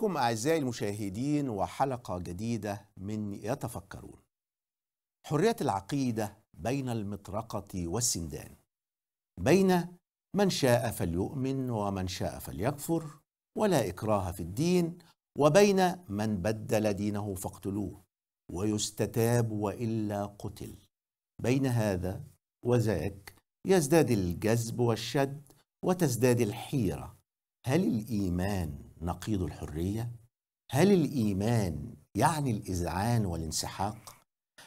بكم أعزائي المشاهدين وحلقة جديدة من يتفكرون حرية العقيدة بين المطرقة والسندان بين من شاء فليؤمن ومن شاء فليكفر ولا إكراه في الدين وبين من بدل دينه فاقتلوه ويستتاب وإلا قتل بين هذا وذاك يزداد الجذب والشد وتزداد الحيرة هل الإيمان نقيض الحريه هل الايمان يعني الاذعان والانسحاق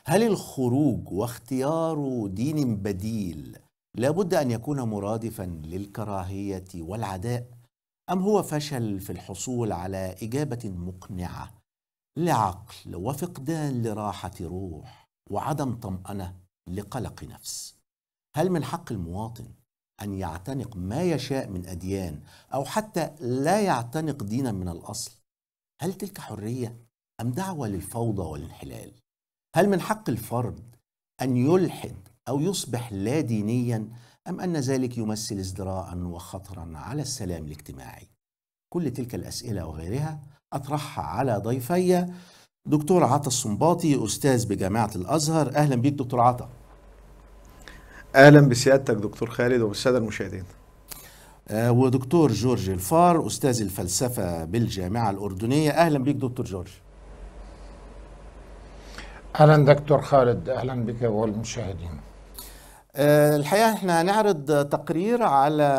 هل الخروج واختيار دين بديل لابد ان يكون مرادفا للكراهيه والعداء ام هو فشل في الحصول على اجابه مقنعه لعقل وفقدان لراحه روح وعدم طمانه لقلق نفس هل من حق المواطن أن يعتنق ما يشاء من أديان أو حتى لا يعتنق دينا من الأصل هل تلك حرية أم دعوة للفوضى والانحلال؟ هل من حق الفرد أن يلحد أو يصبح لا دينيا أم أن ذلك يمثل ازدراء وخطرا على السلام الاجتماعي؟ كل تلك الأسئلة وغيرها أطرحها على ضيفي دكتور عطا الصنباطي أستاذ بجامعة الأزهر أهلا بيك دكتور عطا اهلا بسيادتك دكتور خالد وبالساده المشاهدين آه، ودكتور جورج الفار استاذ الفلسفه بالجامعه الاردنيه اهلا بك دكتور جورج اهلا دكتور خالد اهلا بك والمشاهدين آه، الحقيقه احنا هنعرض تقرير على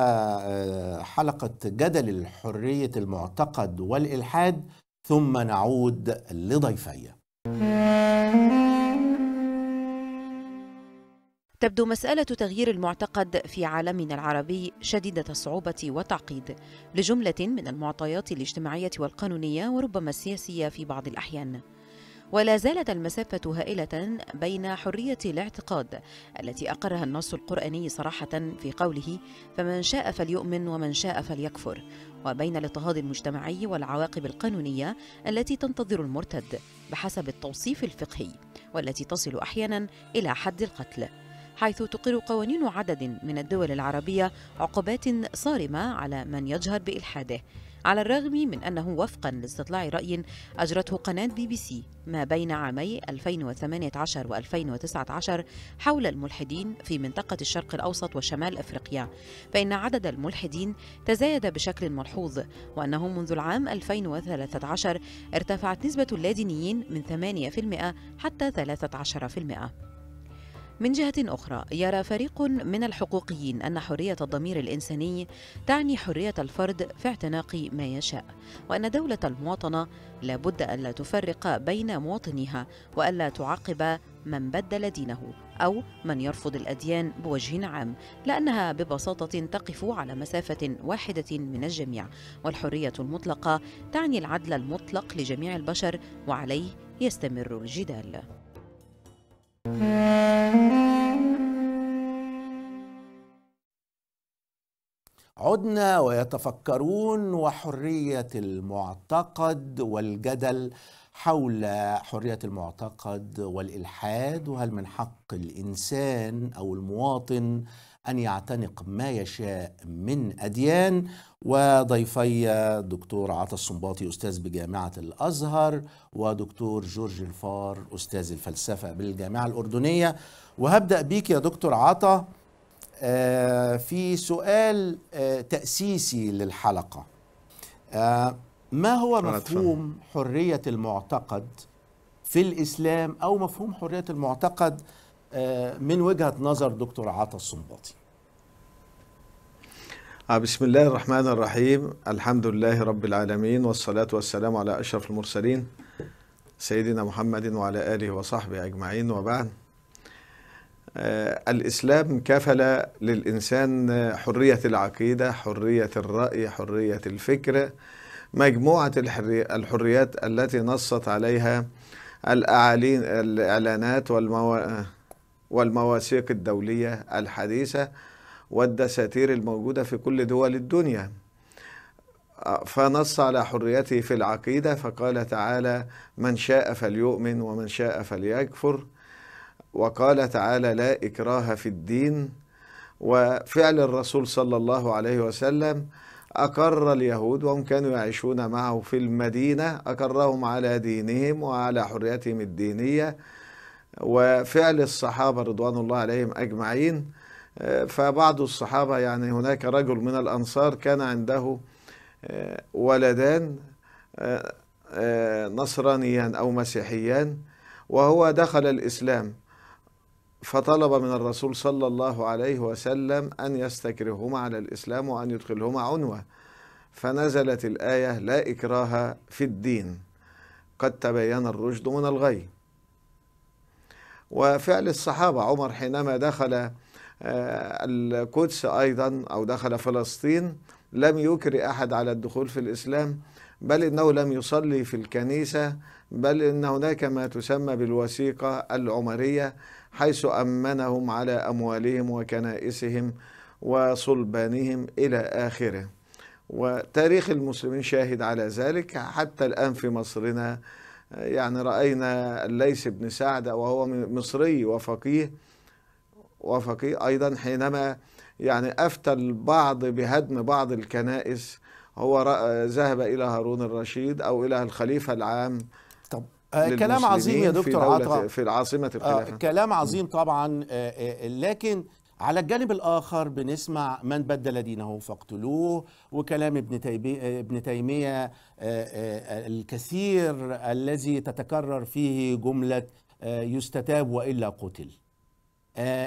آه، حلقه جدل حريه المعتقد والالحاد ثم نعود لضيفي تبدو مسألة تغيير المعتقد في عالمنا العربي شديدة الصعوبة والتعقيد لجملة من المعطيات الاجتماعية والقانونية وربما السياسية في بعض الأحيان. ولا زالت المسافة هائلة بين حرية الاعتقاد التي أقرها النص القرآني صراحة في قوله فمن شاء فليؤمن ومن شاء فليكفر وبين الاضطهاد المجتمعي والعواقب القانونية التي تنتظر المرتد بحسب التوصيف الفقهي والتي تصل أحيانا إلى حد القتل حيث تقر قوانين عدد من الدول العربية عقوبات صارمة على من يجهر بإلحاده على الرغم من أنه وفقا لاستطلاع رأي أجرته قناة بي بي سي ما بين عامي 2018 و 2019 حول الملحدين في منطقة الشرق الأوسط وشمال أفريقيا فإن عدد الملحدين تزايد بشكل ملحوظ وأنه منذ العام 2013 ارتفعت نسبة اللادينيين من 8% حتى 13% من جهة أخرى يرى فريق من الحقوقيين أن حرية الضمير الإنساني تعني حرية الفرد في اعتناق ما يشاء وأن دولة المواطنة لابد ألا تفرق بين مواطنيها وألا تعاقب من بدل دينه أو من يرفض الأديان بوجه عام لأنها ببساطة تقف على مسافة واحدة من الجميع والحرية المطلقة تعني العدل المطلق لجميع البشر وعليه يستمر الجدال. عدنا ويتفكرون وحريه المعتقد والجدل حول حريه المعتقد والالحاد وهل من حق الانسان او المواطن ان يعتنق ما يشاء من اديان وضيفي دكتور عطا الصنباطي استاذ بجامعه الازهر ودكتور جورج الفار استاذ الفلسفه بالجامعه الاردنيه وهبدا بيك يا دكتور عطا آه، في سؤال آه، تأسيسي للحلقة آه، ما هو مفهوم حرية المعتقد في الإسلام أو مفهوم حرية المعتقد من وجهة نظر دكتور عطا الصنباطي بسم الله الرحمن الرحيم الحمد لله رب العالمين والصلاة والسلام على أشرف المرسلين سيدنا محمد وعلى آله وصحبه أجمعين وبعد آه، الإسلام كفل للإنسان حرية العقيدة حرية الرأي حرية الفكر مجموعة الحريات التي نصت عليها الإعلانات والمواثيق الدولية الحديثة والدساتير الموجودة في كل دول الدنيا آه، فنص على حريته في العقيدة فقال تعالى من شاء فليؤمن ومن شاء فليكفر وقال تعالى لا إكراه في الدين وفعل الرسول صلى الله عليه وسلم أقر اليهود وهم كانوا يعيشون معه في المدينة أقرهم على دينهم وعلى حريتهم الدينية وفعل الصحابة رضوان الله عليهم أجمعين فبعض الصحابة يعني هناك رجل من الأنصار كان عنده آه، ولدان آه، آه، نصرانيان أو مسيحيان وهو دخل الإسلام فطلب من الرسول صلى الله عليه وسلم أن يستكرههما على الإسلام وأن يدخلهما عنوة فنزلت الآية لا إكراه في الدين قد تبين الرشد من الغي وفعل الصحابة عمر حينما دخل آه، القدس أيضا أو دخل فلسطين لم يكر أحد على الدخول في الإسلام بل إنه لم يصلي في الكنيسة بل إن هناك ما تسمى بالوثيقة العمرية حيث أمنهم على أموالهم وكنائسهم وصلبانهم إلى آخره وتاريخ المسلمين شاهد على ذلك حتى الآن في مصرنا يعني رأينا الليث بن سعد وهو مصري وفقيه وفقيه أيضا حينما يعني أفتى البعض بهدم بعض الكنائس هو ذهب إلى هارون الرشيد أو إلى الخليفة العام آه، كلام عظيم يا دكتور عطاء عطا في العاصمه آه، الخلافه كلام عظيم طبعا آه، لكن على الجانب الاخر بنسمع من بدل دينه فاقتلوه وكلام ابن تيميه ابن تيميه الكثير الذي تتكرر فيه جمله يستتاب والا قتل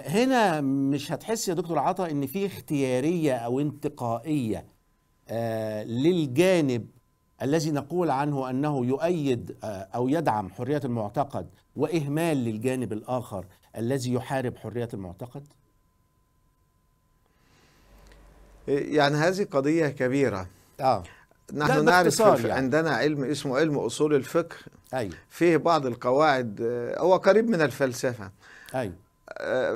هنا مش هتحس يا دكتور عطا ان في اختياريه او انتقائيه للجانب الذي نقول عنه انه يؤيد آه، او يدعم حريه المعتقد واهمال للجانب الاخر الذي يحارب حريه المعتقد؟ يعني هذه قضيه كبيره. اه نحن نعرف يعني. عندنا علم اسمه علم اصول الفقه أيوة. فيه بعض القواعد آه، هو قريب من الفلسفه أيوة.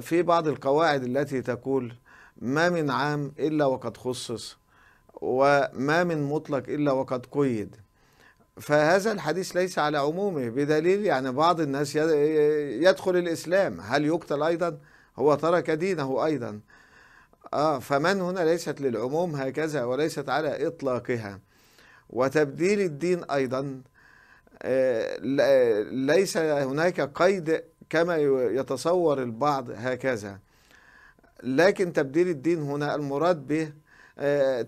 في بعض القواعد التي تقول ما من عام الا وقد خصص وما من مطلق إلا وقد قيد فهذا الحديث ليس على عمومه بدليل يعني بعض الناس يدخل الإسلام هل يقتل أيضا هو ترك دينه أيضا آه فمن هنا ليست للعموم هكذا وليست على إطلاقها وتبديل الدين أيضا آه، ليس هناك قيد كما يتصور البعض هكذا لكن تبديل الدين هنا المراد به آه،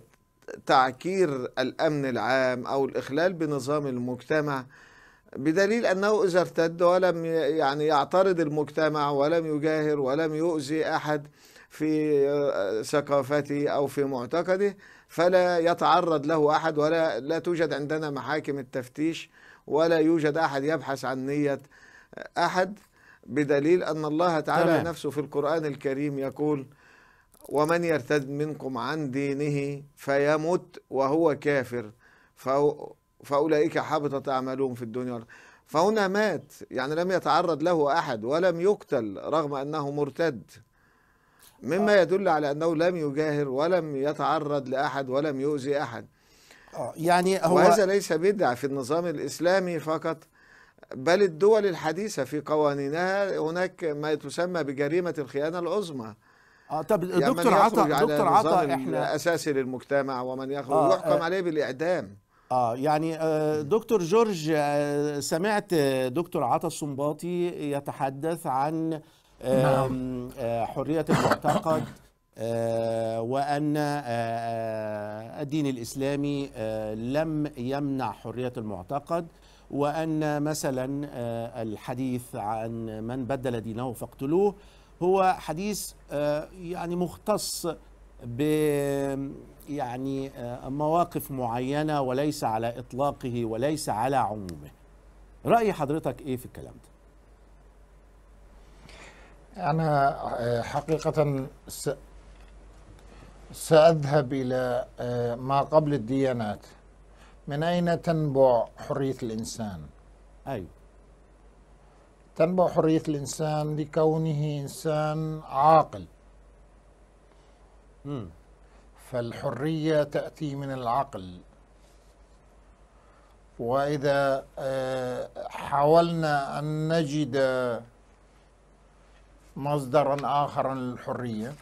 تعكير الأمن العام أو الإخلال بنظام المجتمع بدليل أنه إذا ارتد ولم يعني يعترض المجتمع ولم يجاهر ولم يؤذي أحد في آه، ثقافته أو في معتقده فلا يتعرض له أحد ولا لا توجد عندنا محاكم التفتيش ولا يوجد أحد يبحث عن نية أحد بدليل أن الله تعالى طبعا. نفسه في القرآن الكريم يقول ومن يرتد منكم عن دينه فيمت وهو كافر فأولئك حبطت أعمالهم في الدنيا فهنا مات يعني لم يتعرض له أحد ولم يقتل رغم أنه مرتد مما آه. يدل على أنه لم يجاهر ولم يتعرض لأحد ولم يؤذي أحد آه، يعني هو وهذا ليس بدع في النظام الإسلامي فقط بل الدول الحديثة في قوانينها هناك ما تسمى بجريمة الخيانة العظمى اه طب يعني دكتور عطا دكتور عطا احنا اساسي للمجتمع ومن يخرج آه يحكم آه عليه بالاعدام اه يعني آه دكتور جورج آه سمعت دكتور عطا السنباطي يتحدث عن آه نعم. آه حريه المعتقد آه وأن آه،, آه الدين الإسلامي آه لم يمنع حرية المعتقد وأن مثلا آه، الحديث عن من بدل دينه فاقتلوه هو حديث آه، يعني مختص ب يعني آه، مواقف معينة وليس على إطلاقه وليس على عمومه رأي حضرتك إيه في الكلام ده؟ أنا آه، حقيقة سأذهب إلى ما قبل الديانات من أين تنبع حرية الإنسان؟ أيوه تنبع حرية الإنسان لكونه إنسان عاقل مم. فالحرية تأتي من العقل وإذا آه، حاولنا أن نجد مصدرا آخر للحرية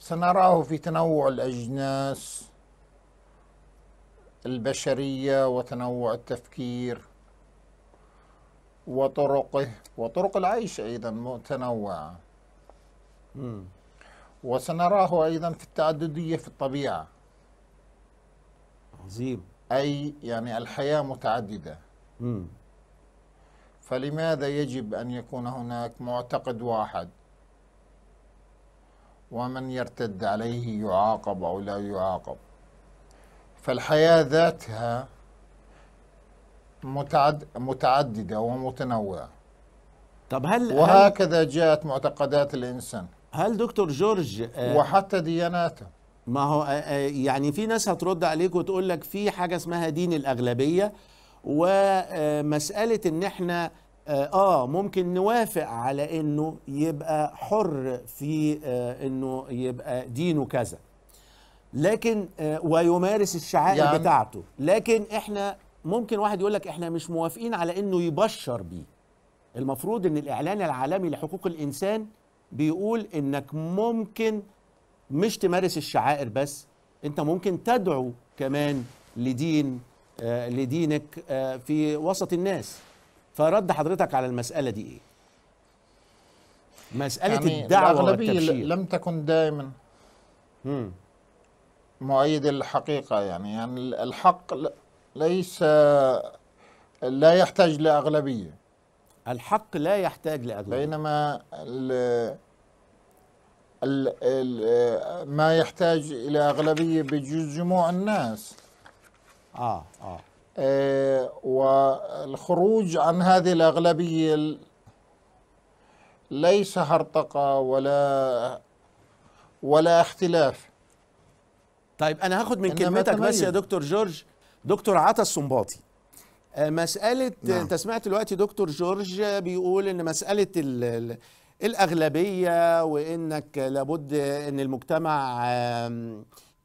سنراه في تنوع الأجناس البشرية وتنوع التفكير وطرقه وطرق العيش أيضا متنوعة وسنراه أيضا في التعددية في الطبيعة عظيم أي يعني الحياة متعددة مم. فلماذا يجب أن يكون هناك معتقد واحد ومن يرتد عليه يعاقب أو لا يعاقب فالحياة ذاتها متعد متعددة ومتنوعة طب هل وهكذا هل جاءت معتقدات الإنسان هل دكتور جورج آه، وحتى دياناته ما هو آه، آه، يعني في ناس هترد عليك وتقول لك في حاجة اسمها دين الأغلبية ومسألة إن إحنا آه ممكن نوافق على إنه يبقى حر في إنه يبقى دينه كذا لكن ويمارس الشعائر يعني بتاعته لكن احنا ممكن واحد يقول لك احنا مش موافقين على انه يبشر بيه المفروض ان الاعلان العالمي لحقوق الانسان بيقول انك ممكن مش تمارس الشعائر بس انت ممكن تدعو كمان لدين آه لدينك آه في وسط الناس فرد حضرتك على المساله دي ايه مساله يعني الدعوه والتبشير لم تكن دائما مؤيد الحقيقه يعني يعني الحق ليس لا يحتاج لأغلبية الحق لا يحتاج لأغلبية بينما ال ال ال ما يحتاج إلى أغلبية بجوز جموع الناس آه آه آه والخروج عن هذه الأغلبية ليس هرطقة ولا ولا اختلاف طيب أنا هاخد من كلمتك بس يا دكتور جورج دكتور عطا السنباطي آه، مسألة آه، نعم. أنت سمعت دلوقتي دكتور جورج بيقول إن مسألة الـ الـ الأغلبية وإنك لابد إن المجتمع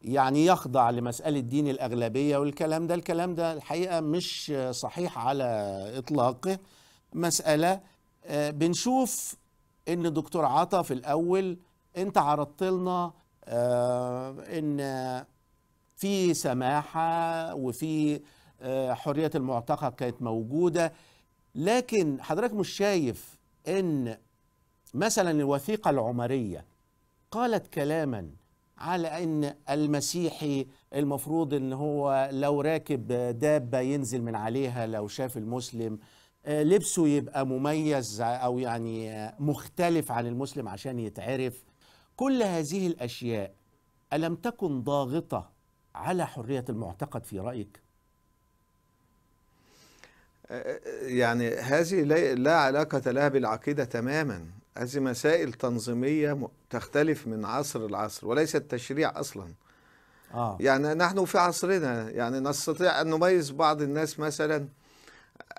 يعني يخضع لمسألة دين الأغلبية والكلام ده الكلام ده الحقيقة مش صحيح على إطلاقه مسألة آه، بنشوف إن دكتور عطا في الأول أنت عرضت لنا إن في سماحه وفي آه، حريه المعتقد كانت موجوده لكن حضرتك مش شايف ان مثلا الوثيقه العمريه قالت كلاما على ان المسيحي المفروض ان هو لو راكب دابه ينزل من عليها لو شاف المسلم آه، لبسه يبقى مميز او يعني مختلف عن المسلم عشان يتعرف كل هذه الاشياء الم تكن ضاغطه على حريه المعتقد في رايك؟ يعني هذه لا علاقه لها بالعقيده تماما هذه مسائل تنظيميه تختلف من عصر لعصر وليست تشريع اصلا آه. يعني نحن في عصرنا يعني نستطيع ان نميز بعض الناس مثلا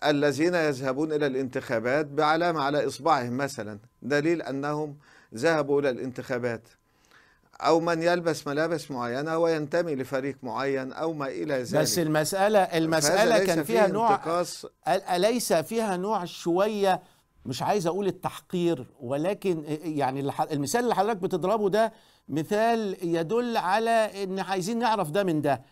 الذين يذهبون الى الانتخابات بعلامه على اصبعهم مثلا دليل انهم ذهبوا الى الانتخابات أو من يلبس ملابس معينة وينتمي لفريق معين أو ما إلى ذلك بس المسألة المسألة كان فيها نوع أليس فيها نوع شوية مش عايز أقول التحقير ولكن يعني المثال اللي حضرتك بتضربه ده مثال يدل على إن عايزين نعرف ده من ده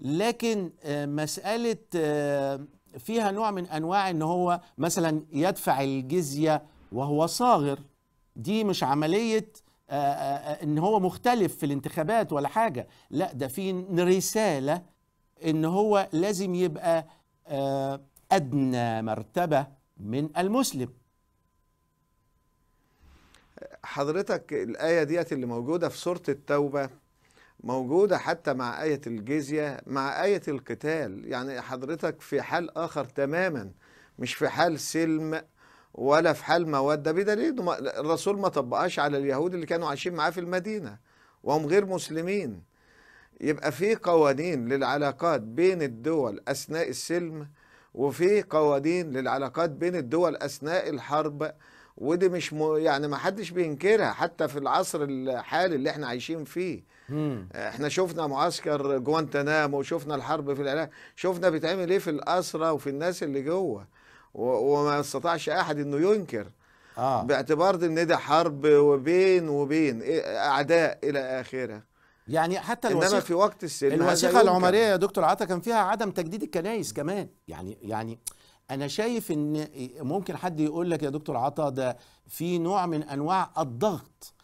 لكن آه، مسألة آه، فيها نوع من أنواع إن هو مثلا يدفع الجزية وهو صاغر دي مش عملية آه، آه، آه، ان هو مختلف في الانتخابات ولا حاجه لا ده في رساله ان هو لازم يبقى ادنى مرتبه من المسلم حضرتك الايه ديت اللي موجوده في سوره التوبه موجوده حتى مع ايه الجزيه مع ايه القتال يعني حضرتك في حال اخر تماما مش في حال سلم ولا في حال مودة بدليل الرسول ما طبقهاش على اليهود اللي كانوا عايشين معاه في المدينة وهم غير مسلمين يبقى في قوانين للعلاقات بين الدول أثناء السلم وفي قوانين للعلاقات بين الدول أثناء الحرب ودي مش م... يعني ما حدش بينكرها حتى في العصر الحالي اللي احنا عايشين فيه مم. احنا شفنا معسكر جوانتنامو وشفنا الحرب في العراق شفنا بيتعمل ايه في الأسرة وفي الناس اللي جوه وما استطاعش احد انه ينكر آه. باعتبار ان ده حرب وبين وبين إيه، اعداء الى اخره يعني حتى الوثيقه انما في وقت السلم الوثيقه العمريه يا دكتور عطا كان فيها عدم تجديد الكنائس كمان يعني يعني انا شايف ان ممكن حد يقول لك يا دكتور عطا ده في نوع من انواع الضغط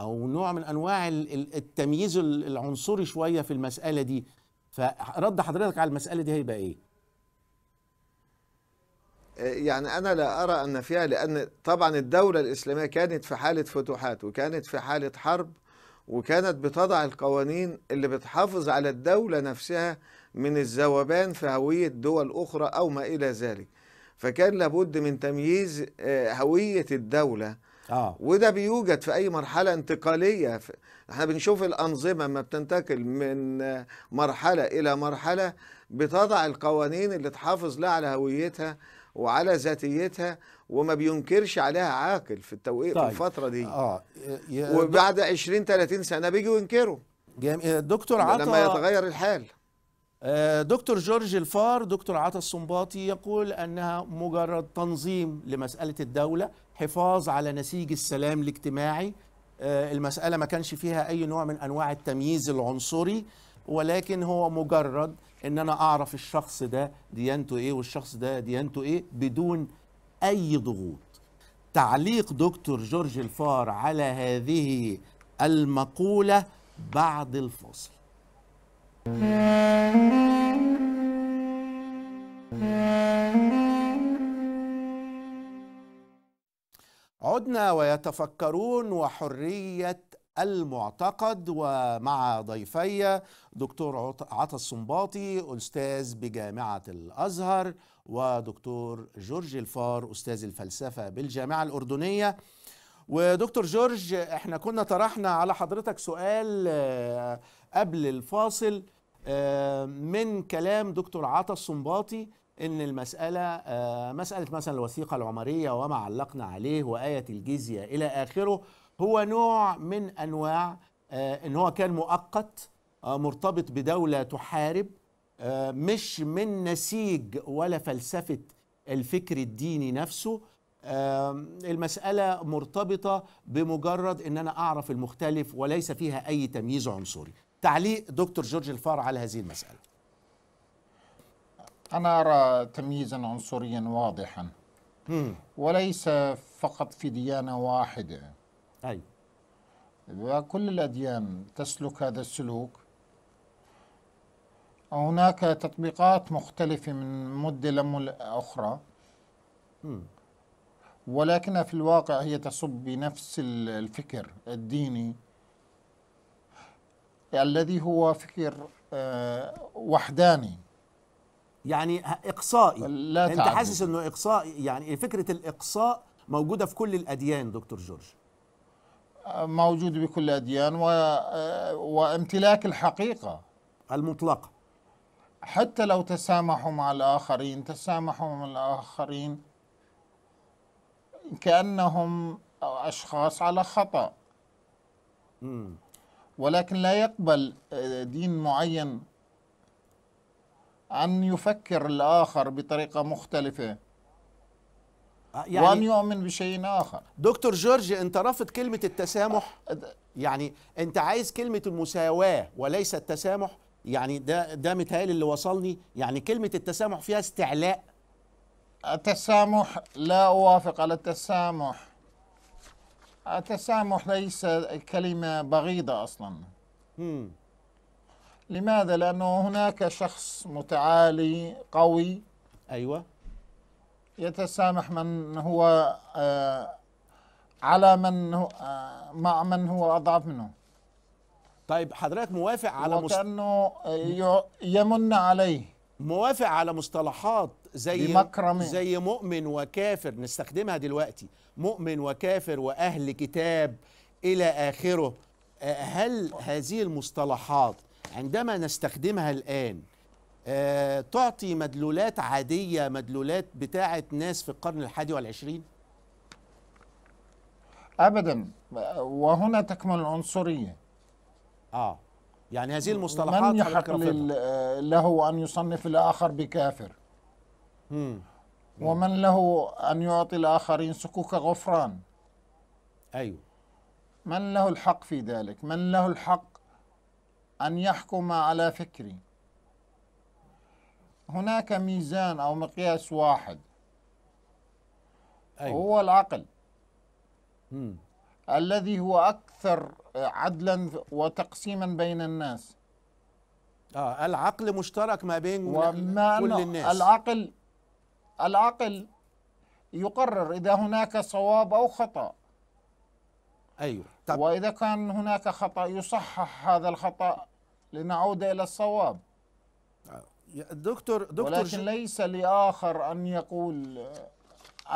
او نوع من انواع التمييز العنصري شويه في المساله دي فرد حضرتك على المساله دي هيبقى ايه يعني أنا لا أرى أن فيها لأن طبعا الدولة الإسلامية كانت في حالة فتوحات وكانت في حالة حرب وكانت بتضع القوانين اللي بتحافظ على الدولة نفسها من الذوبان في هوية دول أخرى أو ما إلى ذلك فكان لابد من تمييز آه، هوية الدولة آه. وده بيوجد في أي مرحلة انتقالية احنا بنشوف الأنظمة ما بتنتقل من آه، مرحلة إلى مرحلة بتضع القوانين اللي تحافظ لها على هويتها وعلى ذاتيتها وما بينكرش عليها عاقل في التوقيت طيب. في الفتره دي اه وبعد 20 30 سنه بيجوا ينكروا إيه، دكتور عطا لما يتغير الحال آه، دكتور جورج الفار دكتور عطا الصنباطي يقول انها مجرد تنظيم لمساله الدوله حفاظ على نسيج السلام الاجتماعي آه، المساله ما كانش فيها اي نوع من انواع التمييز العنصري ولكن هو مجرد ان انا اعرف الشخص ده ديانته ايه والشخص ده ديانته ايه بدون اي ضغوط تعليق دكتور جورج الفار على هذه المقوله بعد الفاصل عدنا ويتفكرون وحريه المعتقد ومع ضيفي دكتور عطا السنباطي أستاذ بجامعة الأزهر ودكتور جورج الفار أستاذ الفلسفة بالجامعة الأردنية ودكتور جورج احنا كنا طرحنا على حضرتك سؤال آه، قبل الفاصل آه، من كلام دكتور عطا السنباطي ان المساله آه، مساله مثلا الوثيقه العمريه وما علقنا عليه وايه الجزيه الى اخره هو نوع من انواع آه، ان هو كان مؤقت آه، مرتبط بدوله تحارب آه، مش من نسيج ولا فلسفه الفكر الديني نفسه المسألة مرتبطة بمجرد أن أنا أعرف المختلف وليس فيها أي تمييز عنصري تعليق دكتور جورج الفار على هذه المسألة أنا أرى تمييزا عنصريا واضحا وليس فقط في ديانة واحدة أي وكل الأديان تسلك هذا السلوك هناك تطبيقات مختلفة من مدة لأخرى ولكنها في الواقع هي تصب بنفس الفكر الديني الذي هو فكر آه، وحداني يعني اقصائي لا انت حاسس انه اقصائي يعني فكره الاقصاء موجوده في كل الاديان دكتور جورج موجود بكل الأديان و... وامتلاك الحقيقة المطلقة حتى لو تسامحوا مع الآخرين تسامحوا مع الآخرين كأنهم أشخاص على خطأ مم. ولكن لا يقبل آه، دين معين أن يفكر الآخر بطريقة مختلفة آه، يعني وأن يؤمن بشيء آخر دكتور جورج أنت رافض كلمة التسامح يعني أنت عايز كلمة المساواة وليس التسامح يعني ده ده متهيألي اللي وصلني يعني كلمة التسامح فيها استعلاء التسامح لا أوافق على التسامح التسامح ليس كلمة بغيضة أصلا مم. لماذا؟ لأنه هناك شخص متعالي قوي أيوة يتسامح من هو آه، على من هو آه، مع من هو أضعف منه طيب حضرتك موافق على وكأنه آه، يمن عليه موافق على مصطلحات زي بمكرمين. زي مؤمن وكافر نستخدمها دلوقتي مؤمن وكافر وأهل كتاب إلى آخره هل هذه المصطلحات عندما نستخدمها الآن آه، تعطي مدلولات عادية مدلولات بتاعة ناس في القرن الحادي والعشرين؟ أبدا وهنا تكمن العنصرية آه يعني هذه المصطلحات من يحق آه، له أن يصنف الآخر بكافر مم. ومن له أن يعطي الآخرين سكوك غفران أيوه من له الحق في ذلك من له الحق أن يحكم على فكري هناك ميزان أو مقياس واحد أيوة. هو العقل م. الذي هو أكثر عدلا وتقسيما بين الناس آه العقل مشترك ما بين وما كل الناس العقل العقل يقرر إذا هناك صواب أو خطأ أيوة طب. وإذا كان هناك خطأ يصحح هذا الخطأ لنعود إلى الصواب آه. دكتور دكتور ولكن ليس لآخر أن يقول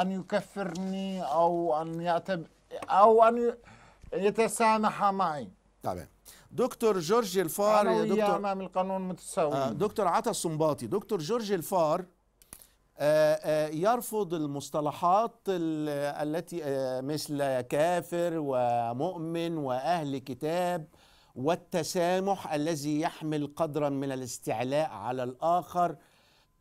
أن يكفرني أو أن يعتب أو أن يتسامح معي تمام دكتور جورج الفار أنا دكتور أمام القانون متساويين آه، دكتور عطا الصنباطي دكتور جورج الفار آه، آه، يرفض المصطلحات التي مثل كافر ومؤمن وأهل كتاب والتسامح الذي يحمل قدرا من الاستعلاء على الآخر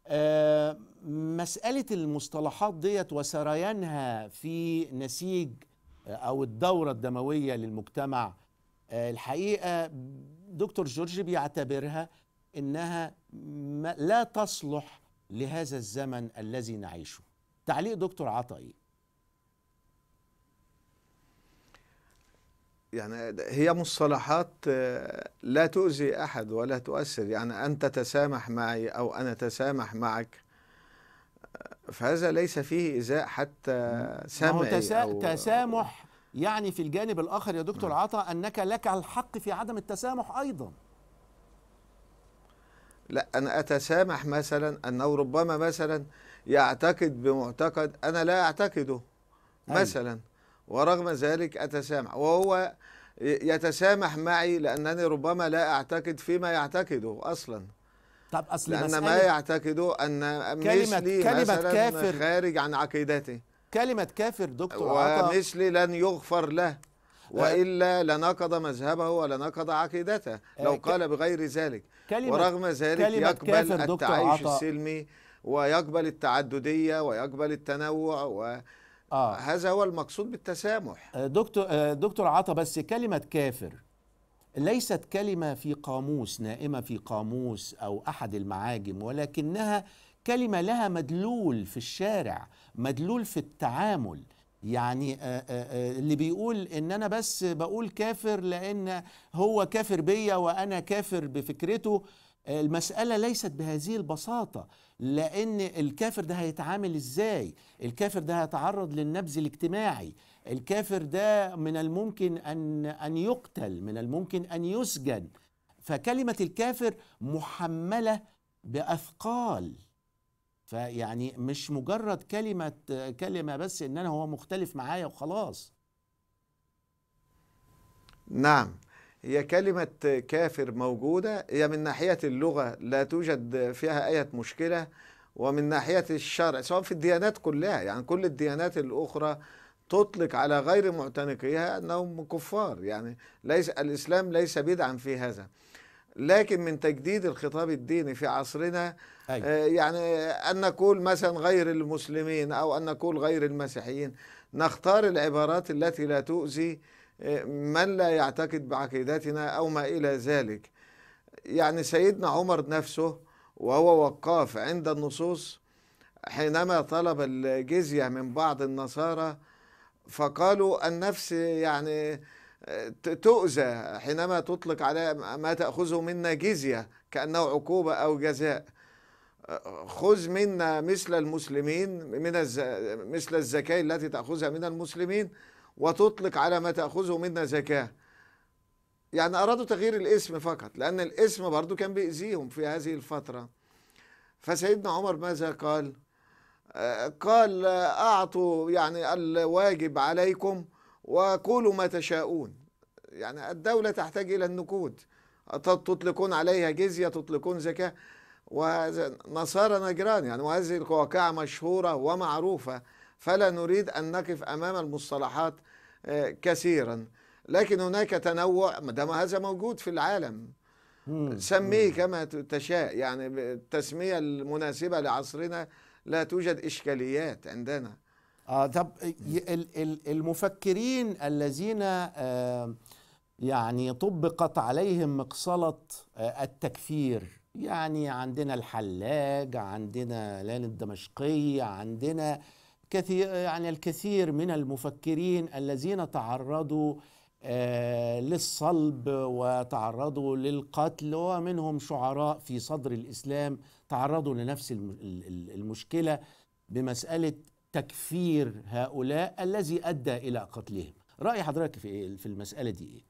آه، مسألة المصطلحات ديت وسريانها في نسيج آه، أو الدورة الدموية للمجتمع آه، الحقيقة دكتور جورج بيعتبرها إنها لا تصلح لهذا الزمن الذي نعيشه تعليق دكتور عطائي يعني هي مصطلحات آه، لا تؤذي احد ولا تؤثر يعني انت تسامح معي او انا تسامح معك آه، فهذا ليس فيه ايذاء حتى سامح هو تسا... أو... تسامح يعني في الجانب الاخر يا دكتور نعم. عطا انك لك الحق في عدم التسامح ايضا لا انا اتسامح مثلا انه ربما مثلا يعتقد بمعتقد انا لا اعتقده أيوة. مثلا أي. ورغم ذلك أتسامح وهو يتسامح معي لأنني ربما لا أعتقد فيما يعتقده أصلا طب أصل لأن ما يعتقده أن كلمة, مثلي كلمة مثلا كافر خارج عن عقيدته كلمة كافر دكتور ومثلي لن يغفر له أه. والا لنقض مذهبه ولنقض عقيدته أه. لو قال بغير ذلك كلمة ورغم ذلك كلمة يقبل التعايش السلمي ويقبل التعدديه ويقبل التنوع و آه. هذا هو المقصود بالتسامح آه، دكتور آه، دكتور عطا بس كلمه كافر ليست كلمه في قاموس نائمه في قاموس او احد المعاجم ولكنها كلمه لها مدلول في الشارع مدلول في التعامل يعني آه، اللي بيقول ان انا بس بقول كافر لان هو كافر بيا وانا كافر بفكرته المسألة ليست بهذه البساطة لأن الكافر ده هيتعامل إزاي الكافر ده هيتعرض للنبذ الاجتماعي الكافر ده من الممكن أن, أن يقتل من الممكن أن يسجن فكلمة الكافر محملة بأثقال فيعني مش مجرد كلمة كلمة بس إن أنا هو مختلف معايا وخلاص نعم هي كلمة كافر موجودة هي من ناحية اللغة لا توجد فيها أي مشكلة ومن ناحية الشرع سواء في الديانات كلها يعني كل الديانات الأخرى تطلق على غير معتنقيها أنهم كفار يعني ليس الإسلام ليس بدعا في هذا لكن من تجديد الخطاب الديني في عصرنا أيوة. يعني أن نقول مثلا غير المسلمين أو أن نقول غير المسيحيين نختار العبارات التي لا تؤذي من لا يعتقد بعقيدتنا أو ما إلى ذلك يعني سيدنا عمر نفسه وهو وقاف عند النصوص حينما طلب الجزية من بعض النصارى فقالوا النفس يعني تؤذى حينما تطلق على ما تأخذه منا جزية كأنه عقوبة أو جزاء خذ منا مثل المسلمين من الز... مثل الزكاة التي تأخذها من المسلمين وتطلق على ما تأخذه منا زكاة يعني أرادوا تغيير الاسم فقط لأن الاسم برضو كان بيأذيهم في هذه الفترة فسيدنا عمر ماذا قال آه، قال آه، أعطوا يعني الواجب عليكم وقولوا ما تشاءون يعني الدولة تحتاج إلى النقود تطلقون عليها جزية تطلقون زكاة وهذا نصارى نجران يعني وهذه الواقعة مشهورة ومعروفة فلا نريد أن نقف أمام المصطلحات كثيرا لكن هناك تنوع دام هذا موجود في العالم سميه كما تشاء يعني التسمية المناسبة لعصرنا لا توجد إشكاليات عندنا آه طب المفكرين الذين آه يعني طبقت عليهم مقصلة آه التكفير يعني عندنا الحلاج عندنا لان الدمشقي عندنا كثير يعني الكثير من المفكرين الذين تعرضوا آه، للصلب وتعرضوا للقتل ومنهم شعراء في صدر الاسلام تعرضوا لنفس المشكله بمساله تكفير هؤلاء الذي ادى الى قتلهم راي حضرتك في إيه، في المساله دي ايه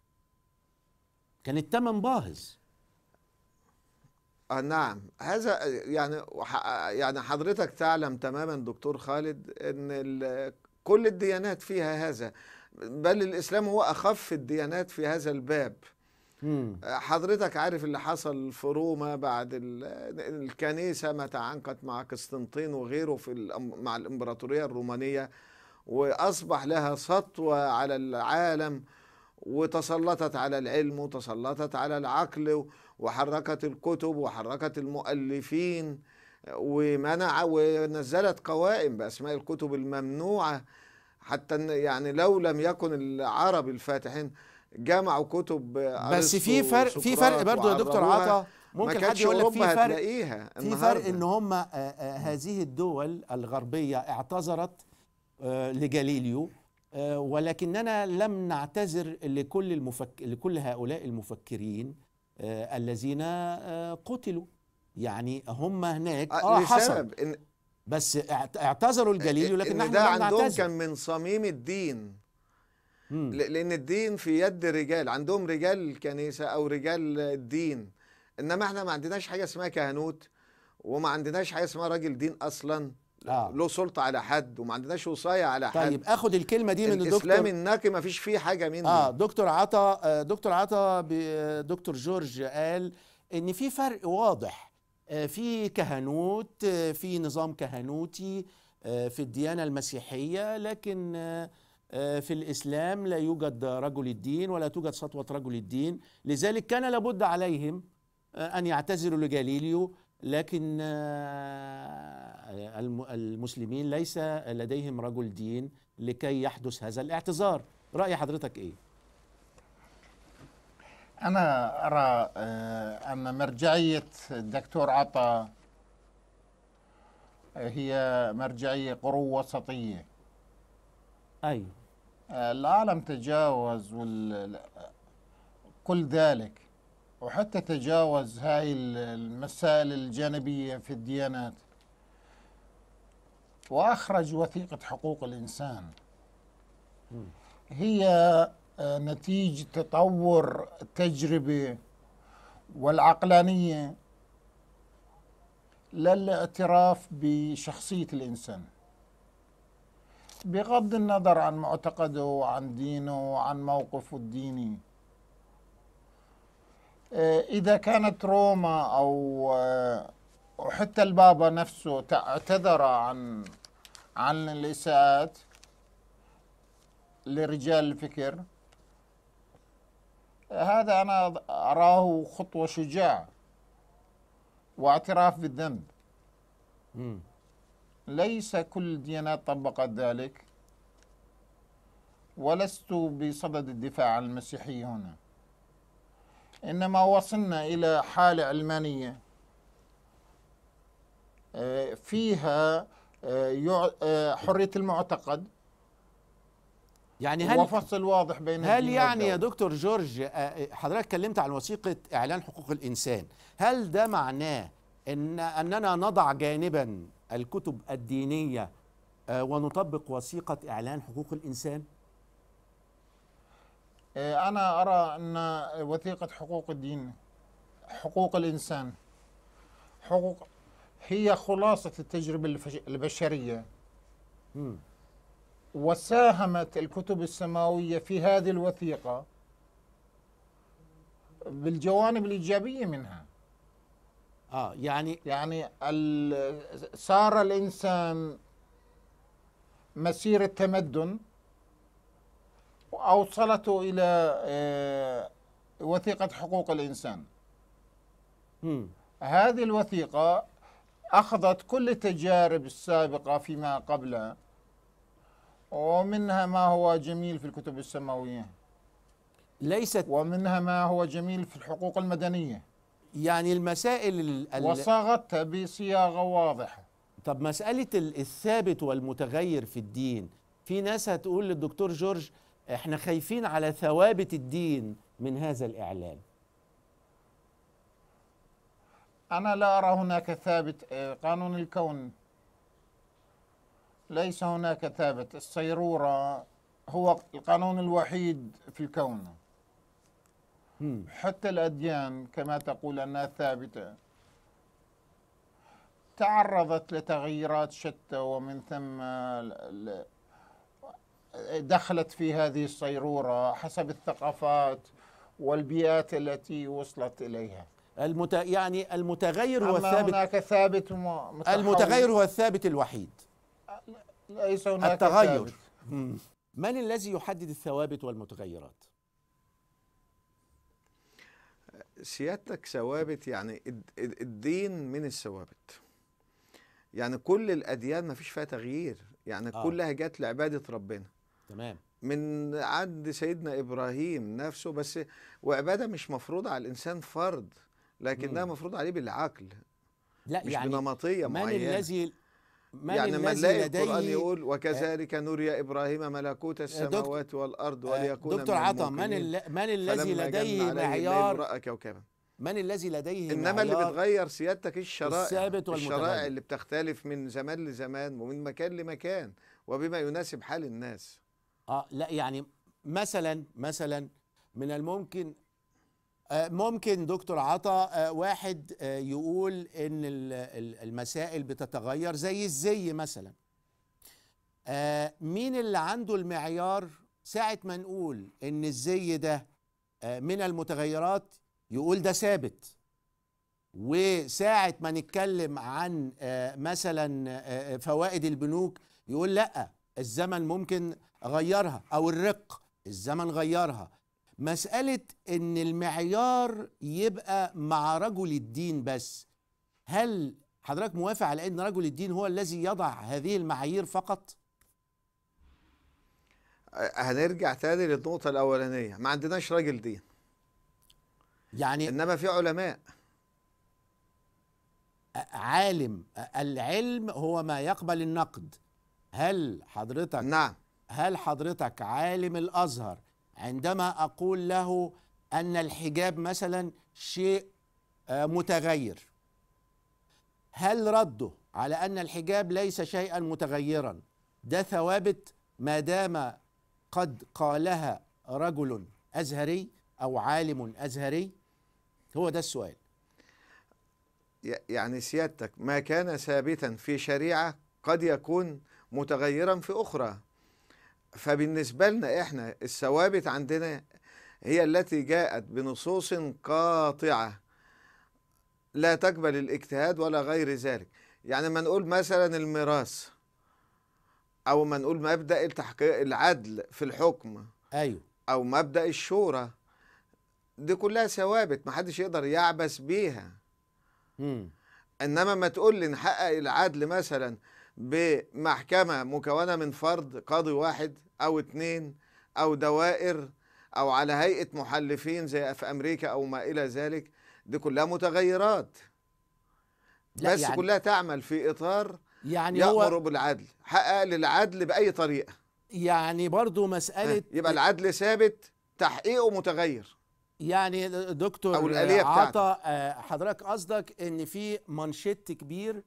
كان الثمن باهظ آه نعم هذا يعني يعني حضرتك تعلم تماما دكتور خالد ان كل الديانات فيها هذا بل الاسلام هو اخف الديانات في هذا الباب آه، حضرتك عارف اللي حصل في روما بعد الكنيسه ما تعانقت مع قسطنطين وغيره في مع الامبراطوريه الرومانيه واصبح لها سطوه على العالم وتسلطت على العلم وتسلطت على العقل وحركت الكتب وحركت المؤلفين ومنع ونزلت قوائم بأسماء الكتب الممنوعة حتى يعني لو لم يكن العرب الفاتحين جمعوا كتب بس في فرق في فرق برضه يا دكتور عطا ممكن حد يقول لك في فرق في فرق ان هم آه، آه، آه، هذه الدول الغربيه اعتذرت لجاليليو ولكننا لم نعتذر لكل المفك... لكل هؤلاء المفكرين آه، الذين آه، قتلوا يعني هم هناك اه, آه، حصل إن بس اعتذروا الجليل ولكن نحن ده عندهم نعتزل. كان من صميم الدين مم. لان الدين في يد رجال عندهم رجال الكنيسه او رجال الدين انما احنا ما عندناش حاجه اسمها كهنوت وما عندناش حاجه اسمها راجل دين اصلا آه. له سلطه على حد وما عندناش وصايه على حد طيب اخد الكلمه دي من الدكتور الاسلام النقي ما فيش فيه حاجه منه اه دكتور عطا آه، دكتور عطا آه، دكتور جورج قال ان في فرق واضح آه، في كهنوت في نظام كهنوتي في الديانه المسيحيه لكن في الاسلام لا يوجد رجل الدين ولا توجد سطوه رجل الدين لذلك كان لابد عليهم ان يعتذروا لجاليليو لكن المسلمين ليس لديهم رجل دين لكي يحدث هذا الاعتذار رأي حضرتك إيه؟ أنا أرى آه، أن مرجعية الدكتور عطا آه، هي مرجعية قرو وسطية أي آه، العالم تجاوز وال... كل ذلك وحتى تجاوز هاي المسائل الجانبية في الديانات وأخرج وثيقة حقوق الإنسان هي آه، نتيجة تطور التجربة والعقلانية للاعتراف بشخصية الإنسان بغض النظر عن معتقده وعن دينه وعن موقفه الديني آه، إذا كانت روما أو آه، وحتى البابا نفسه اعتذر عن عن الإساءات لرجال الفكر هذا أنا أراه خطوة شجاعة واعتراف بالذنب ليس كل الديانات طبقت ذلك ولست بصدد الدفاع عن المسيحية هنا إنما وصلنا إلى حالة علمانية فيها آه، آه، حريه المعتقد يعني هل وفصل واضح بين هل يعني يا دكتور جورج آه، حضرتك اتكلمت عن وثيقه اعلان حقوق الانسان هل ده معناه ان اننا نضع جانبا الكتب الدينيه ونطبق وثيقه اعلان حقوق الانسان انا ارى ان وثيقه حقوق الدين حقوق الانسان حقوق هي خلاصة التجربة البشرية وساهمت الكتب السماوية في هذه الوثيقة بالجوانب الإيجابية منها آه يعني يعني صار الإنسان مسيرة تمدن وأوصلته إلى آه، وثيقة حقوق الإنسان هذه الوثيقة أخذت كل التجارب السابقة فيما قبلها ومنها ما هو جميل في الكتب السماوية ليست ومنها ما هو جميل في الحقوق المدنية يعني المسائل ال... وصاغتها بصياغة واضحة طب مسألة الثابت والمتغير في الدين في ناس هتقول للدكتور جورج احنا خايفين على ثوابت الدين من هذا الإعلان أنا لا أرى هناك ثابت آه، قانون الكون ليس هناك ثابت الصيرورة هو القانون الوحيد في الكون حتى الأديان كما تقول أنها ثابتة تعرضت لتغييرات شتى ومن ثم دخلت في هذه الصيرورة حسب الثقافات والبيئات التي وصلت إليها المت... يعني المتغير هو الثابت هناك ثابت المتغير هو الثابت الوحيد ليس هناك التغير ثابت. من الذي يحدد الثوابت والمتغيرات؟ سيادتك ثوابت يعني الدين من الثوابت يعني كل الاديان ما فيش فيها تغيير يعني آه. كلها جت لعباده ربنا تمام من عند سيدنا ابراهيم نفسه بس وعباده مش مفروضه على الانسان فرض لكنها مفروض عليه بالعقل لا مش يعني بنمطيه معينه من الذي من يعني من نلاقي القرآن يقول وكذلك آه نري إبراهيم ملكوت آه، السماوات والأرض آه، وليكون دكتور عطا من, من الذي لديه معيار رأى كوكبا من الذي لديه إنما اللي بتغير سيادتك الشرائع الثابت الشرائع اللي بتختلف من زمان لزمان ومن مكان لمكان وبما يناسب حال الناس اه لا يعني مثلا مثلا من الممكن آه، ممكن دكتور عطا آه، واحد آه، يقول ان المسائل بتتغير زي الزي مثلا مين اللي عنده المعيار ساعة ما نقول ان الزي ده من المتغيرات يقول ده ثابت وساعة ما نتكلم عن مثلا فوائد البنوك يقول لا الزمن ممكن غيرها او الرق الزمن غيرها مسألة إن المعيار يبقى مع رجل الدين بس هل حضرتك موافق على إن رجل الدين هو الذي يضع هذه المعايير فقط؟ هنرجع تاني للنقطة الأولانية ما عندناش راجل دين يعني إنما في علماء عالم العلم هو ما يقبل النقد هل حضرتك نعم هل حضرتك عالم الازهر عندما اقول له ان الحجاب مثلا شيء آه، متغير هل رده على ان الحجاب ليس شيئا متغيرا ده ثوابت ما دام قد قالها رجل ازهري او عالم ازهري هو ده السؤال يعني سيادتك ما كان ثابتا في شريعه قد يكون متغيرا في اخرى فبالنسبة لنا إحنا الثوابت عندنا هي التي جاءت بنصوص قاطعة لا تقبل الاجتهاد ولا غير ذلك يعني ما نقول مثلا الميراث أو ما نقول مبدأ التحقيق العدل في الحكم أيوه أو مبدأ الشورى دي كلها ثوابت ما حدش يقدر يعبث بيها مم. إنما ما تقول لي نحقق العدل مثلا بمحكمة مكونة من فرد قاضي واحد أو اتنين أو دوائر أو على هيئة محلفين زي في أمريكا أو ما إلى ذلك دي كلها متغيرات لا بس يعني كلها تعمل في إطار يعني يأمر هو بالعدل حقق للعدل بأي طريقة يعني برضو مسألة يبقى العدل ثابت تحقيقه متغير يعني دكتور أو الآلية عطا آه، حضرتك قصدك ان في مانشيت كبير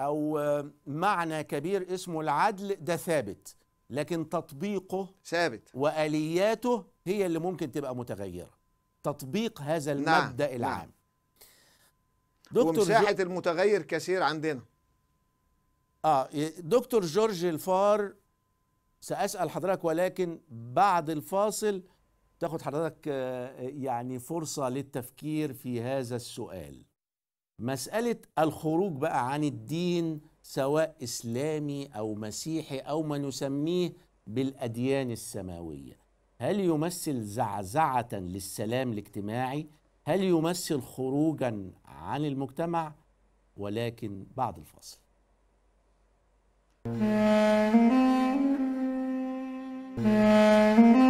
أو آه، معنى كبير اسمه العدل ده ثابت لكن تطبيقه ثابت وآلياته هي اللي ممكن تبقى متغيرة تطبيق هذا نعم، المبدأ نعم. العام نعم. دكتور ومساحة جو... المتغير كثير عندنا آه دكتور جورج الفار سأسأل حضرتك ولكن بعد الفاصل تاخد حضرتك آه، يعني فرصة للتفكير في هذا السؤال مسألة الخروج بقى عن الدين سواء إسلامي أو مسيحي أو ما نسميه بالأديان السماوية هل يمثل زعزعة للسلام الاجتماعي؟ هل يمثل خروجا عن المجتمع؟ ولكن بعد الفاصل you.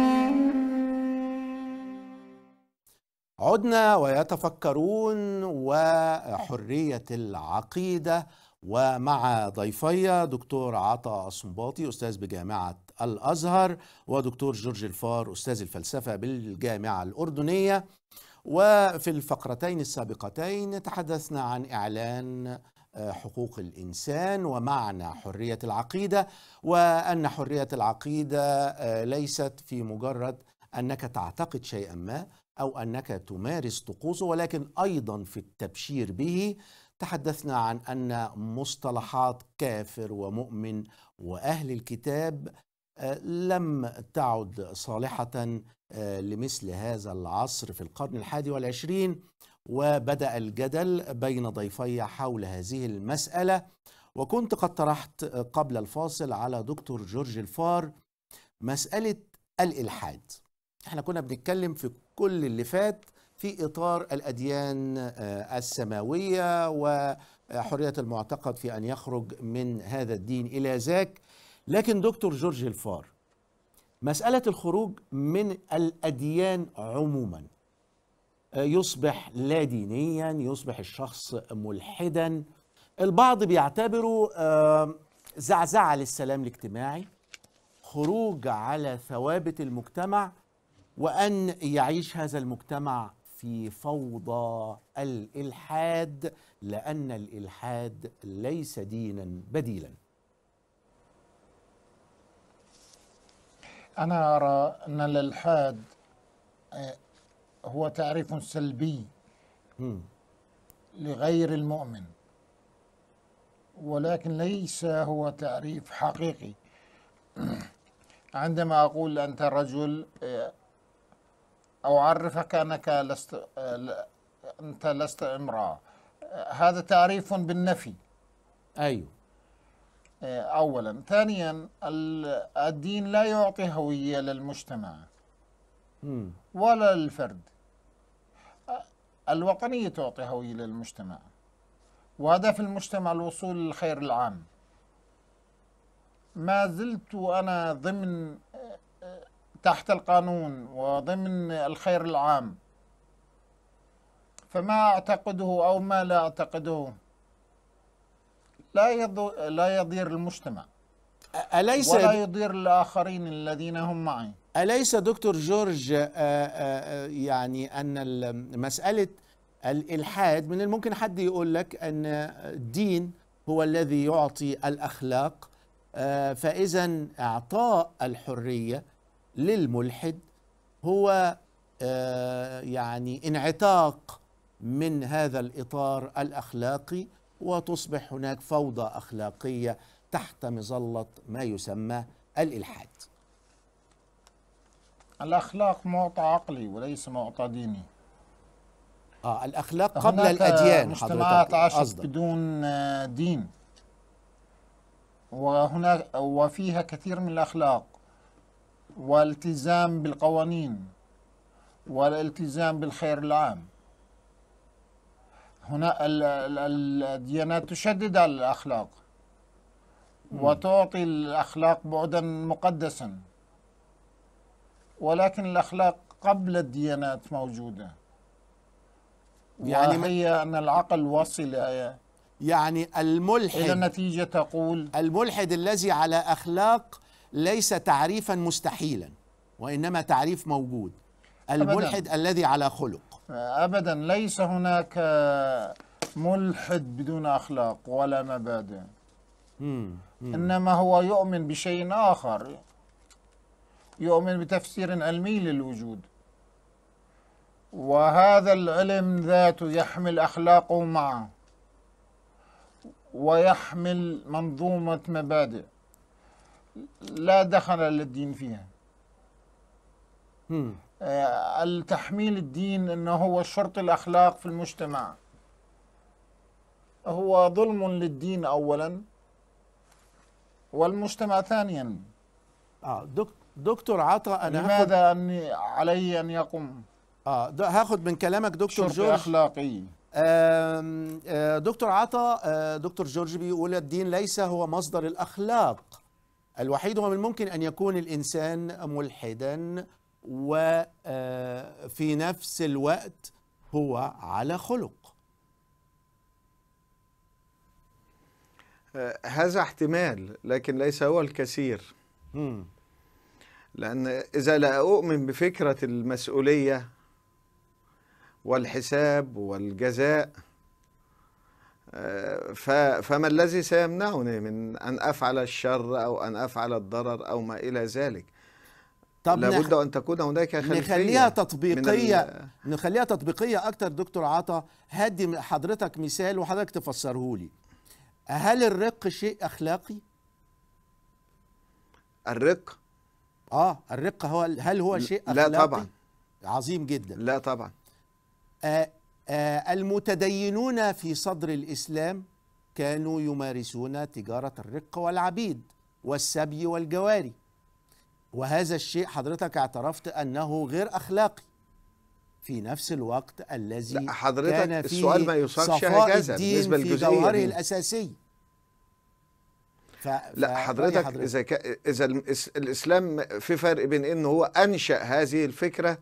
عدنا ويتفكرون وحرية العقيدة ومع ضيفي دكتور عطا صنباطي أستاذ بجامعة الأزهر ودكتور جورج الفار أستاذ الفلسفة بالجامعة الأردنية وفي الفقرتين السابقتين تحدثنا عن إعلان آه، حقوق الانسان ومعنى حريه العقيده وان حريه العقيده آه، ليست في مجرد انك تعتقد شيئا ما أو أنك تمارس طقوسه ولكن أيضا في التبشير به تحدثنا عن أن مصطلحات كافر ومؤمن وأهل الكتاب آه، لم تعد صالحة آه، لمثل هذا العصر في القرن الحادي والعشرين وبدأ الجدل بين ضيفي حول هذه المسألة وكنت قد طرحت قبل الفاصل على دكتور جورج الفار مسألة الإلحاد احنا كنا بنتكلم في كل اللي فات في اطار الاديان آه، السماويه وحريه المعتقد في ان يخرج من هذا الدين الى ذاك لكن دكتور جورج الفار مساله الخروج من الاديان عموما آه، يصبح لا دينيا يصبح الشخص ملحدا البعض بيعتبره آه، زعزعه للسلام الاجتماعي خروج على ثوابت المجتمع وأن يعيش هذا المجتمع في فوضى الإلحاد لأن الإلحاد ليس دينا بديلا أنا أرى أن الإلحاد آه، هو تعريف سلبي لغير المؤمن ولكن ليس هو تعريف حقيقي عندما أقول أنت رجل آه، أو أعرفك أنك لست أنت لست امرأة هذا تعريف بالنفي أيوه أولا ثانيا الدين لا يعطي هوية للمجتمع ولا للفرد الوطنية تعطي هوية للمجتمع وهدف المجتمع الوصول للخير العام ما زلت أنا ضمن تحت القانون وضمن الخير العام فما أعتقده أو ما لا أعتقده لا لا يضير المجتمع أليس ولا يضير الآخرين الذين هم معي أليس دكتور جورج آه، آه، آه، يعني أن مسألة الإلحاد من الممكن حد يقول لك أن الدين هو الذي يعطي الأخلاق فإذا إعطاء الحرية للملحد هو آه، يعني انعتاق من هذا الاطار الاخلاقي وتصبح هناك فوضى اخلاقيه تحت مظله ما يسمى الالحاد. الاخلاق معطى عقلي وليس معطى ديني. اه الاخلاق قبل الاديان مجتمعات عاشت بدون آه، دين وهناك وفيها كثير من الاخلاق والالتزام بالقوانين والالتزام بالخير العام هنا الديانات تشدد على الأخلاق وتعطي الأخلاق بعدا مقدسا ولكن الأخلاق قبل الديانات موجودة يعني هي أن العقل وصل يعني الملحد إلى نتيجة تقول الملحد الذي على أخلاق ليس تعريفا مستحيلا وإنما تعريف موجود الملحد أبداً. الذي على خلق أبدا ليس هناك ملحد بدون أخلاق ولا مبادئ مم. إنما هو يؤمن بشيء آخر يؤمن بتفسير علمي للوجود وهذا العلم ذاته يحمل أخلاقه معه ويحمل منظومة مبادئ لا دخل للدين فيها آه، التحميل الدين انه هو شرط الاخلاق في المجتمع هو ظلم للدين اولا والمجتمع ثانيا اه دكتور عطا انا لماذا اني علي ان يقوم اه هاخد من كلامك دكتور شرط جورج اخلاقي آه دكتور عطا آه دكتور جورج بيقول الدين ليس هو مصدر الاخلاق الوحيد هو من الممكن أن يكون الإنسان ملحدا وفي آه، نفس الوقت هو على خلق آه، هذا احتمال لكن ليس هو الكثير لأن إذا لا أؤمن بفكرة المسؤولية والحساب والجزاء فما الذي سيمنعني من أن أفعل الشر أو أن أفعل الضرر أو ما إلى ذلك طب لابد نخ... أن تكون هناك خلفية نخليها تطبيقية ال... نخليها تطبيقية أكتر دكتور عطا هدي حضرتك مثال وحضرتك تفسره لي هل الرق شيء أخلاقي؟ الرق؟ آه الرق هو هل هو شيء أخلاقي؟ لا طبعا عظيم جدا لا طبعا آه آه، المتدينون في صدر الإسلام كانوا يمارسون تجارة الرق والعبيد والسبي والجواري وهذا الشيء حضرتك اعترفت أنه غير أخلاقي في نفس الوقت الذي لا حضرتك كان فيه السؤال ما صفاء هكذا بالنسبة في دوره الأساسي ف... لا حضرتك, حضرتك إذا ك... إذا الإسلام في فرق بين إن هو أنشأ هذه الفكرة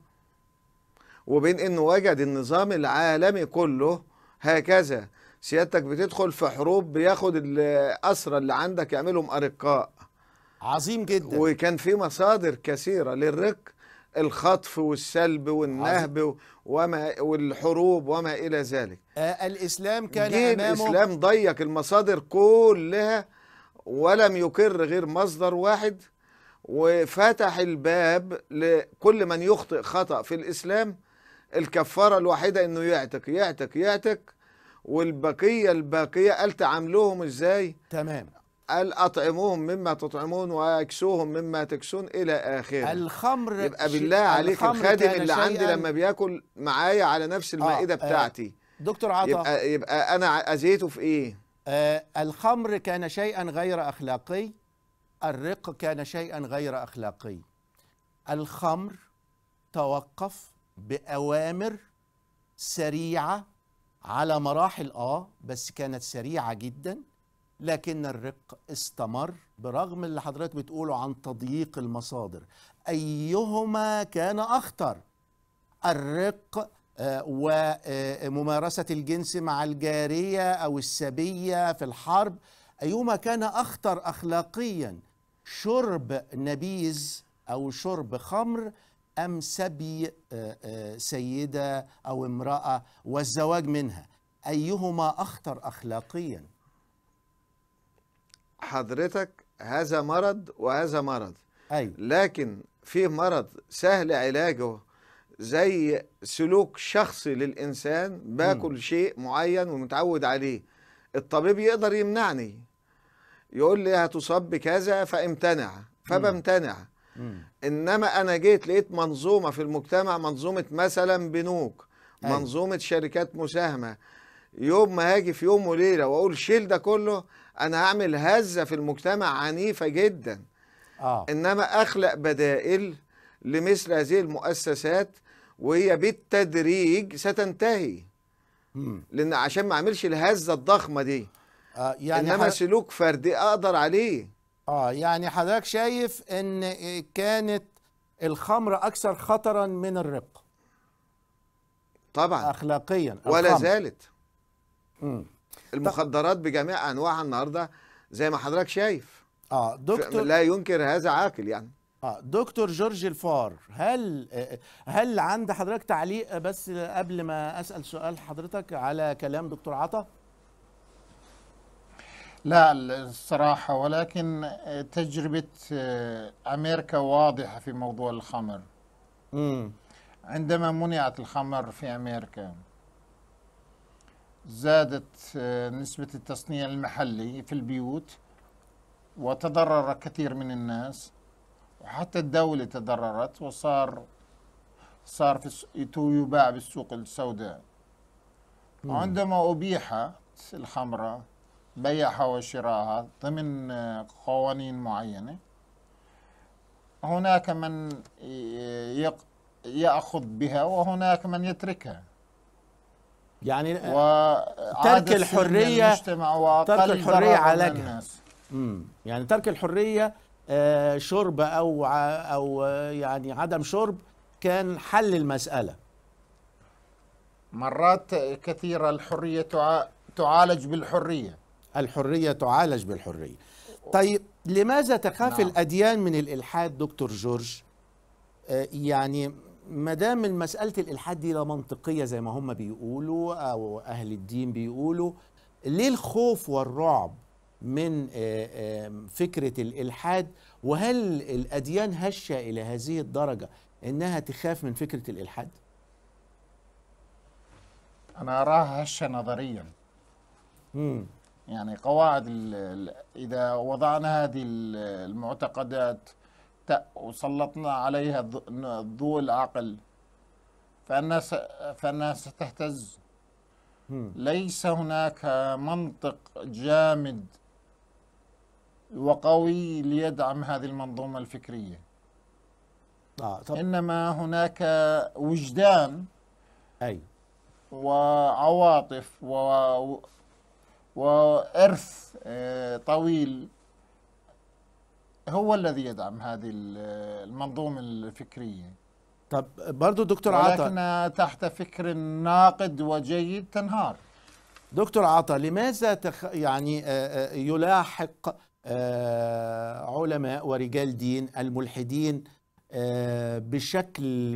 وبين انه وجد النظام العالمي كله هكذا سيادتك بتدخل في حروب بياخد الأسرى اللي عندك يعملهم أرقاء عظيم جدا وكان في مصادر كثيرة للرق الخطف والسلب والنهب وما والحروب وما إلى ذلك آه الإسلام كان أمامه الإسلام ضيق المصادر كلها ولم يقر غير مصدر واحد وفتح الباب لكل من يخطئ خطأ في الإسلام الكفارة الوحيدة انه يعتق يعتق يعتق والبقية الباقية قال تعاملوهم ازاي تمام قال أطعموهم مما تطعمون وأكسوهم مما تكسون إلى آخره الخمر يبقى بالله عليك الخادم اللي عندي لما بياكل معايا على نفس آه، المائدة آه بتاعتي آه دكتور عطا يبقى, يبقى أنا أذيته في إيه؟ آه الخمر كان شيئا غير أخلاقي الرق كان شيئا غير أخلاقي الخمر توقف باوامر سريعه على مراحل اه بس كانت سريعه جدا لكن الرق استمر برغم اللي حضرتك بتقوله عن تضييق المصادر ايهما كان اخطر الرق آه، وممارسه آه، الجنس مع الجاريه او السبيه في الحرب ايهما كان اخطر اخلاقيا شرب نبيذ او شرب خمر أم سبي آه، آه، سيدة أو امرأة والزواج منها أيهما أخطر أخلاقيا حضرتك هذا مرض وهذا مرض أيوة. لكن في مرض سهل علاجه زي سلوك شخصي للإنسان باكل م. شيء معين ومتعود عليه الطبيب يقدر يمنعني يقول لي هتصاب بكذا فامتنع فبمتنع م. انما انا جيت لقيت منظومه في المجتمع منظومه مثلا بنوك أيوه. منظومه شركات مساهمه يوم ما هاجي في يوم وليله واقول شيل ده كله انا هعمل هزه في المجتمع عنيفه جدا آه. انما اخلق بدائل لمثل هذه المؤسسات وهي بالتدريج ستنتهي مم. لان عشان ما اعملش الهزه الضخمه دي آه يعني انما حر... سلوك فردي اقدر عليه اه يعني حضرتك شايف ان كانت الخمر اكثر خطرا من الرق طبعا اخلاقيا ولا الخمر. زالت مم. المخدرات بجميع انواعها النهارده زي ما حضرتك شايف اه دكتور لا ينكر هذا عاقل يعني اه دكتور جورج الفار هل هل عند حضرتك تعليق بس قبل ما اسال سؤال حضرتك على كلام دكتور عطا لا الصراحة ولكن آه، تجربة آه، أمريكا واضحة في موضوع الخمر مم. عندما منعت الخمر في أمريكا زادت آه، نسبة التصنيع المحلي في البيوت وتضرر كثير من الناس وحتى الدولة تضررت وصار صار في يباع بالسوق السوداء مم. وعندما أبيحت الخمرة بيعها وشراها ضمن آه، قوانين معينة هناك من يأخذ بها وهناك من يتركها يعني آه، ترك الحرية ترك الحرية علاجها يعني ترك الحرية آه، شرب أو أو يعني عدم شرب كان حل المسألة مرات كثيرة الحرية تعالج بالحرية الحرية تعالج بالحرية طيب لماذا تخاف نعم. الأديان من الإلحاد دكتور جورج آه، يعني ما دام مسألة الإلحاد دي لا منطقية زي ما هم بيقولوا أو أهل الدين بيقولوا ليه الخوف والرعب من آه، آه، فكرة الإلحاد وهل الأديان هشة إلى هذه الدرجة إنها تخاف من فكرة الإلحاد؟ أنا أراها هشة نظريا مم. يعني قواعد إذا وضعنا هذه المعتقدات وسلطنا عليها ضوء العقل فأنها فأنها ستهتز ليس هناك منطق جامد وقوي ليدعم هذه المنظومة الفكرية آه إنما هناك وجدان أي وعواطف و وإرث آه، طويل هو الذي يدعم هذه المنظومة الفكرية طب برضو دكتور عطا ولكنها تحت فكر ناقد وجيد تنهار دكتور عطا لماذا تخ... يعني آه، آه، يلاحق علماء ورجال دين الملحدين بشكل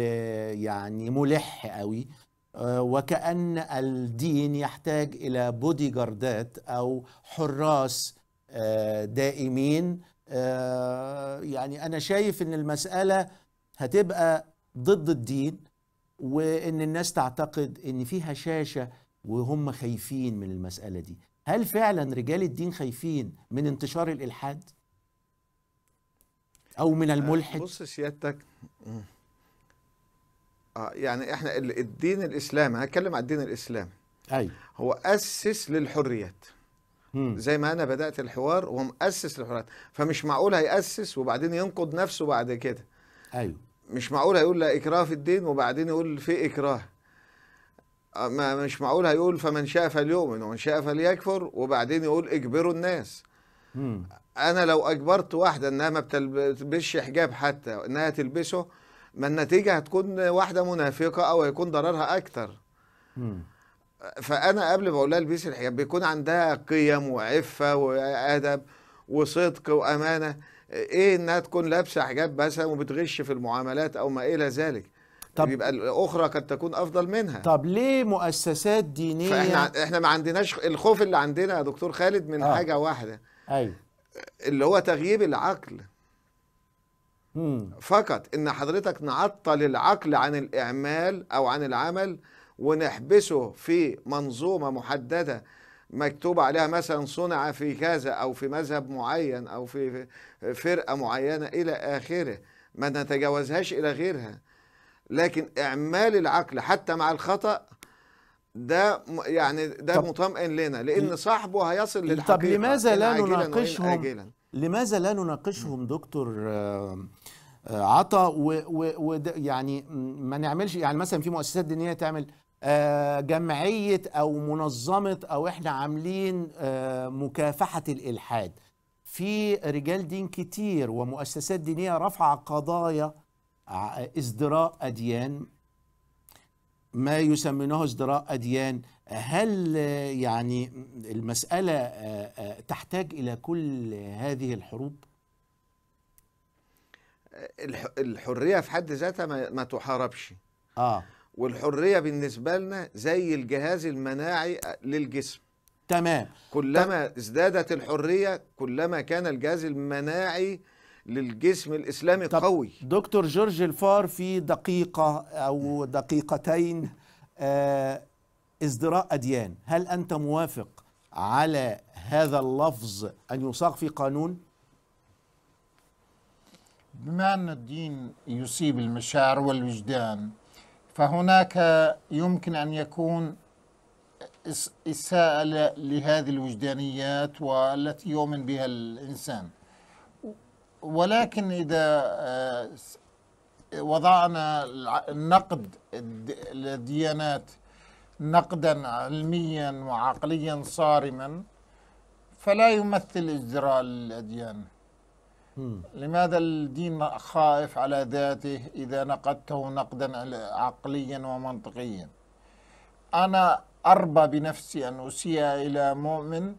يعني ملح قوي آه، وكأن الدين يحتاج إلى بودي جاردات أو حراس آه، دائمين آه، يعني أنا شايف أن المسألة هتبقى ضد الدين وأن الناس تعتقد أن فيها شاشة وهم خايفين من المسألة دي هل فعلا رجال الدين خايفين من انتشار الإلحاد؟ أو من الملحد؟ بص سيادتك آه يعني احنا الدين الاسلامي هنتكلم عن الدين الاسلامي ايوه هو اسس للحريات مم. زي ما انا بدات الحوار هو مؤسس للحريات فمش معقول هيأسس وبعدين ينقض نفسه بعد كده ايوه مش معقول هيقول لا اكراه في الدين وبعدين يقول في اكراه آه، ما مش معقول هيقول فمن شاء فليؤمن ومن شاء فليكفر وبعدين يقول اجبروا الناس مم. انا لو اجبرت واحده انها ما بتلبسش حجاب حتى انها تلبسه ما النتيجه هتكون واحده منافقه او هيكون ضررها اكتر مم. فانا قبل ما اقول لها الحجاب بيكون عندها قيم وعفه وادب وصدق وامانه ايه انها تكون لابسه حجاب مثلا وبتغش في المعاملات او ما الى ذلك طب يبقى الاخرى قد تكون افضل منها طب ليه مؤسسات دينيه فاحنا احنا ما عندناش الخوف اللي عندنا يا دكتور خالد من آه. حاجه واحده ايوه اللي هو تغييب العقل فقط ان حضرتك نعطل العقل عن الاعمال او عن العمل ونحبسه في منظومه محدده مكتوب عليها مثلا صنع في كذا او في مذهب معين او في فرقه معينه الى اخره ما نتجاوزهاش الى غيرها لكن اعمال العقل حتى مع الخطا ده يعني ده مطمئن لنا لان صاحبه هيصل للحقيقه طب لماذا لا نناقشهم لماذا لا نناقشهم دكتور آه، عطى ويعني ما نعملش يعني مثلا في مؤسسات دينيه تعمل آه، جمعيه او منظمه او احنا عاملين آه، مكافحه الالحاد في رجال دين كتير ومؤسسات دينيه رفع قضايا ازدراء اديان ما يسمونه ازدراء اديان هل يعني المساله تحتاج الى كل هذه الحروب الحريه في حد ذاتها ما, تحاربش اه والحريه بالنسبه لنا زي الجهاز المناعي للجسم تمام كلما تمام. طيب. ازدادت الحريه كلما كان الجهاز المناعي للجسم الاسلامي طب قوي دكتور جورج الفار في دقيقه او دقيقتين آه، ازدراء اديان هل انت موافق على هذا اللفظ ان يصاغ في قانون بما أن الدين يصيب المشاعر والوجدان فهناك يمكن أن يكون إساءة لهذه الوجدانيات والتي يؤمن بها الإنسان ولكن إذا آه، وضعنا النقد الديانات نقدا علميا وعقليا صارما فلا يمثل ازدراء الأديان لماذا الدين خائف على ذاته إذا نقدته نقدا عقليا ومنطقيا أنا أربى بنفسي أن أسيء إلى مؤمن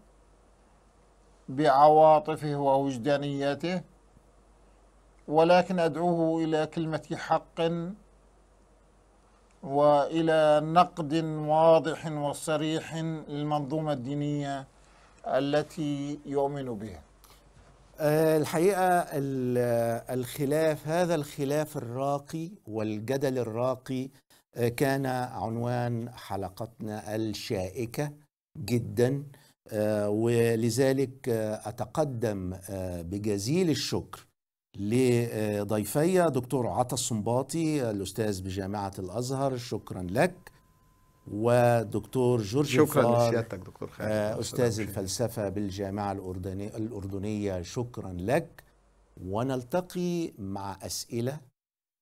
بعواطفه ووجدانيته ولكن أدعوه إلى كلمة حق وإلى نقد واضح وصريح للمنظومة الدينية التي يؤمن بها آه، الحقيقة الخلاف هذا الخلاف الراقي والجدل الراقي آه، كان عنوان حلقتنا الشائكة جدا آه، ولذلك أتقدم بجزيل الشكر لضيفي دكتور عطا الصنباطي الأستاذ بجامعة الأزهر شكرا لك ودكتور جورج شكرا لسيادتك دكتور خالد آه، استاذ الفلسفه بالجامعه الاردنيه الاردنيه شكرا لك ونلتقي مع اسئله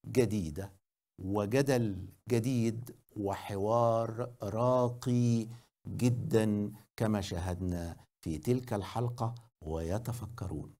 جديده وجدل جديد وحوار راقي جدا كما شاهدنا في تلك الحلقه ويتفكرون